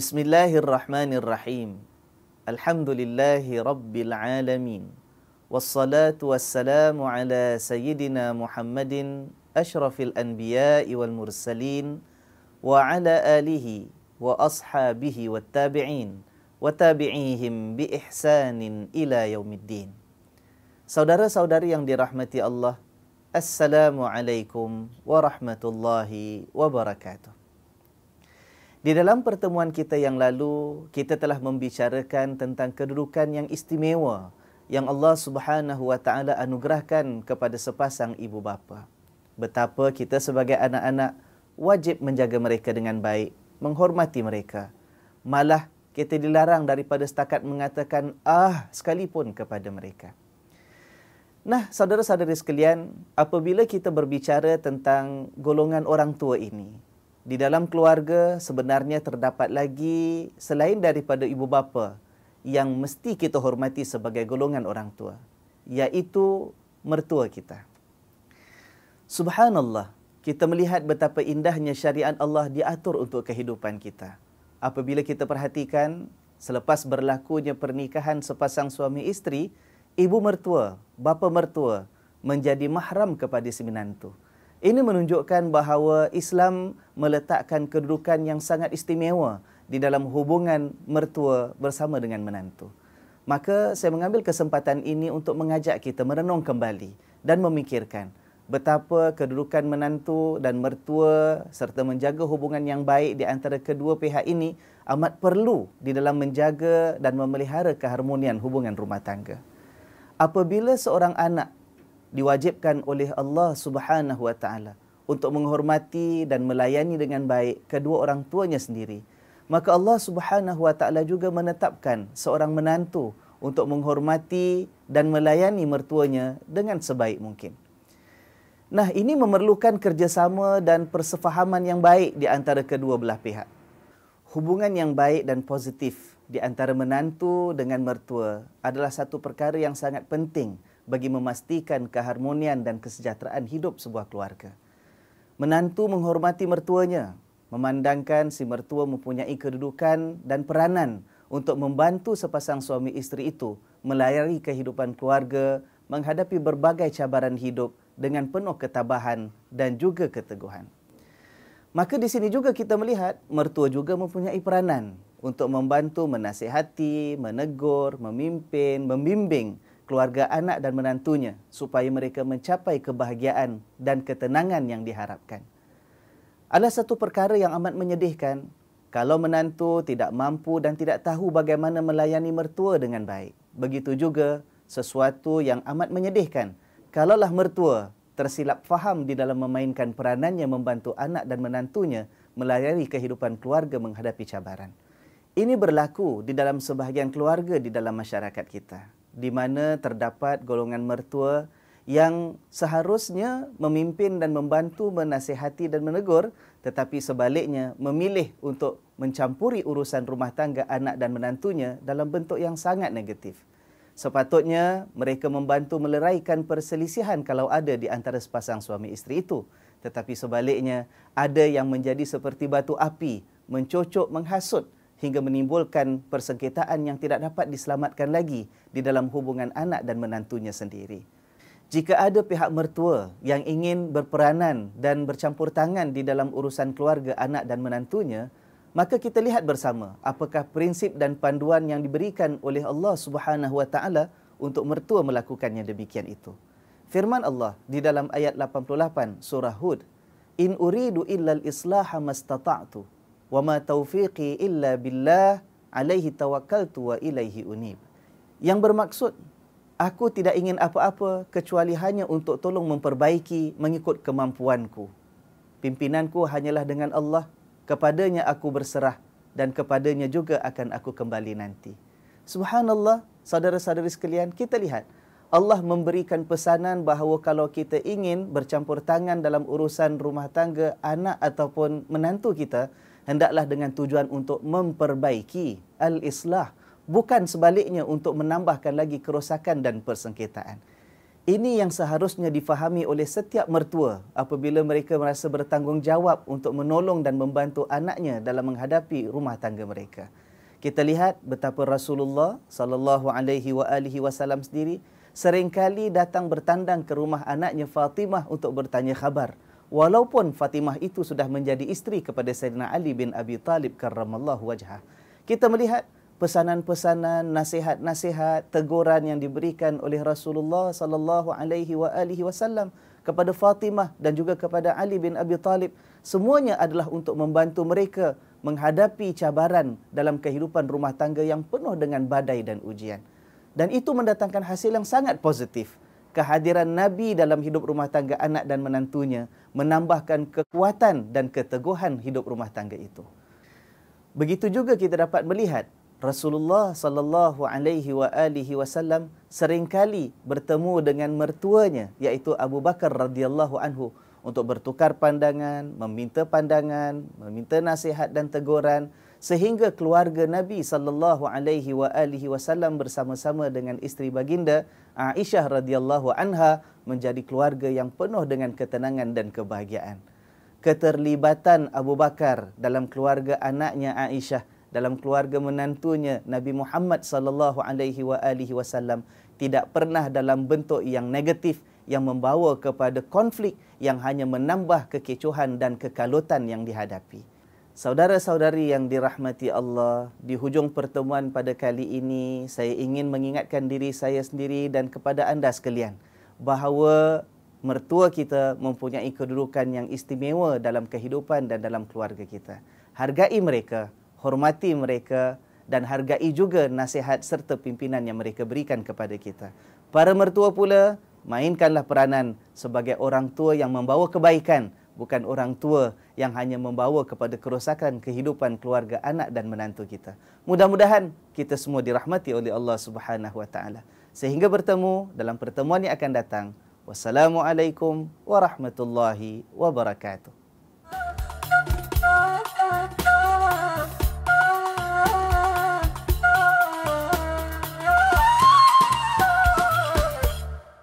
بسم الله الرحمن الرحيم الحمد لله رب العالمين والصلاة والسلام على سيدنا محمد أشرف الأنبياء والمرسلين وعلى آله وأصحابه والتابعين وتابعيهم بإحسان إلى يوم الدين Saudara-saudari yang dirahmati Allah, Assalamualaikum warahmatullahi wabarakatuh. Di dalam pertemuan kita yang lalu, kita telah membicarakan tentang kedudukan yang istimewa yang Allah Subhanahu Wa Taala anugerahkan kepada sepasang ibu bapa. Betapa kita sebagai anak-anak wajib menjaga mereka dengan baik, menghormati mereka. Malah kita dilarang daripada setakat mengatakan ah sekalipun kepada mereka. Nah, saudara-saudari sekalian, apabila kita berbicara tentang golongan orang tua ini, di dalam keluarga sebenarnya terdapat lagi selain daripada ibu bapa yang mesti kita hormati sebagai golongan orang tua iaitu mertua kita. Subhanallah, kita melihat betapa indahnya syariat Allah diatur untuk kehidupan kita. Apabila kita perhatikan selepas berlakunya pernikahan sepasang suami isteri, ibu mertua, bapa mertua menjadi mahram kepada si menantu. Ini menunjukkan bahawa Islam meletakkan kedudukan yang sangat istimewa di dalam hubungan mertua bersama dengan menantu. Maka saya mengambil kesempatan ini untuk mengajak kita merenung kembali dan memikirkan betapa kedudukan menantu dan mertua serta menjaga hubungan yang baik di antara kedua pihak ini amat perlu di dalam menjaga dan memelihara keharmonian hubungan rumah tangga. Apabila seorang anak diwajibkan oleh Allah Subhanahu wa taala untuk menghormati dan melayani dengan baik kedua orang tuanya sendiri. Maka Allah Subhanahu wa taala juga menetapkan seorang menantu untuk menghormati dan melayani mertuanya dengan sebaik mungkin. Nah, ini memerlukan kerjasama dan persefahaman yang baik di antara kedua belah pihak. Hubungan yang baik dan positif di antara menantu dengan mertua adalah satu perkara yang sangat penting bagi memastikan keharmonian dan kesejahteraan hidup sebuah keluarga. Menantu menghormati mertuanya, memandangkan si mertua mempunyai kedudukan dan peranan untuk membantu sepasang suami isteri itu melayari kehidupan keluarga, menghadapi berbagai cabaran hidup dengan penuh ketabahan dan juga keteguhan. Maka di sini juga kita melihat mertua juga mempunyai peranan untuk membantu menasihati, menegur, memimpin, membimbing keluarga anak dan menantunya supaya mereka mencapai kebahagiaan dan ketenangan yang diharapkan. Ada satu perkara yang amat menyedihkan kalau menantu tidak mampu dan tidak tahu bagaimana melayani mertua dengan baik. Begitu juga sesuatu yang amat menyedihkan kalaulah mertua tersilap faham di dalam memainkan peranannya membantu anak dan menantunya melayani kehidupan keluarga menghadapi cabaran. Ini berlaku di dalam sebahagian keluarga di dalam masyarakat kita di mana terdapat golongan mertua yang seharusnya memimpin dan membantu menasihati dan menegur tetapi sebaliknya memilih untuk mencampuri urusan rumah tangga anak dan menantunya dalam bentuk yang sangat negatif. Sepatutnya mereka membantu meleraikan perselisihan kalau ada di antara sepasang suami isteri itu. Tetapi sebaliknya ada yang menjadi seperti batu api, mencocok, menghasut hingga menimbulkan persengketaan yang tidak dapat diselamatkan lagi di dalam hubungan anak dan menantunya sendiri. Jika ada pihak mertua yang ingin berperanan dan bercampur tangan di dalam urusan keluarga anak dan menantunya, maka kita lihat bersama apakah prinsip dan panduan yang diberikan oleh Allah Subhanahu wa taala untuk mertua melakukannya demikian itu. Firman Allah di dalam ayat 88 surah Hud, "In uridu illal islaha mastata'tu." wama taufiqi illa billah alaihi tawakkaltu wa ilaihi unib. Yang bermaksud aku tidak ingin apa-apa kecuali hanya untuk tolong memperbaiki mengikut kemampuanku. Pimpinanku hanyalah dengan Allah, kepadanya aku berserah dan kepadanya juga akan aku kembali nanti. Subhanallah, saudara-saudari sekalian, kita lihat Allah memberikan pesanan bahawa kalau kita ingin bercampur tangan dalam urusan rumah tangga anak ataupun menantu kita, hendaklah dengan tujuan untuk memperbaiki al-islah bukan sebaliknya untuk menambahkan lagi kerosakan dan persengketaan. Ini yang seharusnya difahami oleh setiap mertua apabila mereka merasa bertanggungjawab untuk menolong dan membantu anaknya dalam menghadapi rumah tangga mereka. Kita lihat betapa Rasulullah sallallahu alaihi wa alihi wasallam sendiri seringkali datang bertandang ke rumah anaknya Fatimah untuk bertanya khabar walaupun Fatimah itu sudah menjadi isteri kepada Sayyidina Ali bin Abi Talib karramallahu wajhah. Kita melihat pesanan-pesanan, nasihat-nasihat, teguran yang diberikan oleh Rasulullah sallallahu alaihi wa alihi wasallam kepada Fatimah dan juga kepada Ali bin Abi Talib semuanya adalah untuk membantu mereka menghadapi cabaran dalam kehidupan rumah tangga yang penuh dengan badai dan ujian. Dan itu mendatangkan hasil yang sangat positif kehadiran Nabi dalam hidup rumah tangga anak dan menantunya menambahkan kekuatan dan keteguhan hidup rumah tangga itu. Begitu juga kita dapat melihat Rasulullah sallallahu alaihi wa alihi wasallam seringkali bertemu dengan mertuanya iaitu Abu Bakar radhiyallahu anhu untuk bertukar pandangan, meminta pandangan, meminta nasihat dan teguran sehingga keluarga Nabi sallallahu alaihi wa alihi wasallam bersama-sama dengan isteri baginda Aisyah radhiyallahu anha menjadi keluarga yang penuh dengan ketenangan dan kebahagiaan. Keterlibatan Abu Bakar dalam keluarga anaknya Aisyah, dalam keluarga menantunya Nabi Muhammad sallallahu alaihi wa alihi wasallam tidak pernah dalam bentuk yang negatif yang membawa kepada konflik yang hanya menambah kekecohan dan kekalutan yang dihadapi. Saudara-saudari yang dirahmati Allah, di hujung pertemuan pada kali ini, saya ingin mengingatkan diri saya sendiri dan kepada anda sekalian bahawa mertua kita mempunyai kedudukan yang istimewa dalam kehidupan dan dalam keluarga kita. Hargai mereka, hormati mereka dan hargai juga nasihat serta pimpinan yang mereka berikan kepada kita. Para mertua pula, mainkanlah peranan sebagai orang tua yang membawa kebaikan bukan orang tua yang hanya membawa kepada kerosakan kehidupan keluarga anak dan menantu kita. Mudah-mudahan kita semua dirahmati oleh Allah Subhanahu wa taala. Sehingga bertemu dalam pertemuan yang akan datang. Wassalamualaikum warahmatullahi wabarakatuh.